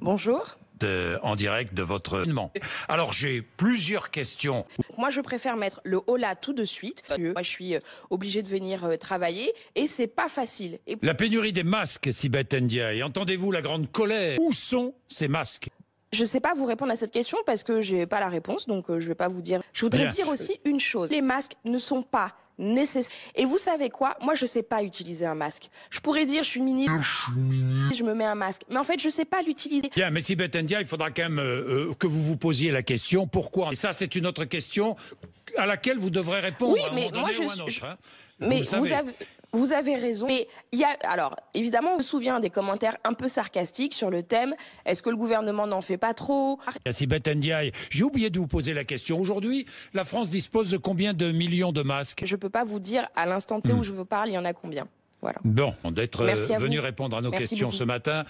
Bonjour. en direct de votre Alors j'ai plusieurs questions. Moi je préfère mettre le hola tout de suite. Moi je suis euh, obligé de venir euh, travailler et c'est pas facile. La pénurie des masques, Sibeth Ndiaye. Entendez-vous la grande colère Où sont ces masques je ne sais pas vous répondre à cette question parce que je n'ai pas la réponse, donc euh, je ne vais pas vous dire. Je voudrais dire aussi une chose. Les masques ne sont pas et vous savez quoi Moi, je sais pas utiliser un masque. Je pourrais dire, je suis ministre, je me mets un masque. Mais en fait, je sais pas l'utiliser. Bien, mais si Betendia, il faudra quand même euh, euh, que vous vous posiez la question pourquoi. Et ça, c'est une autre question à laquelle vous devrez répondre. Oui, mais moi je. Mais vous, avez. raison. Mais il alors, évidemment, on se souvient des commentaires un peu sarcastiques sur le thème est-ce que le gouvernement n'en fait pas trop Yassibet Ndiaye, j'ai oublié de vous poser la question. Aujourd'hui, la France dispose de combien de millions de masques Je ne peux pas vous dire à l'instant T où hmm. je vous parle, il y en a combien. Voilà. Bon, d'être euh, venu répondre à nos questions ce matin.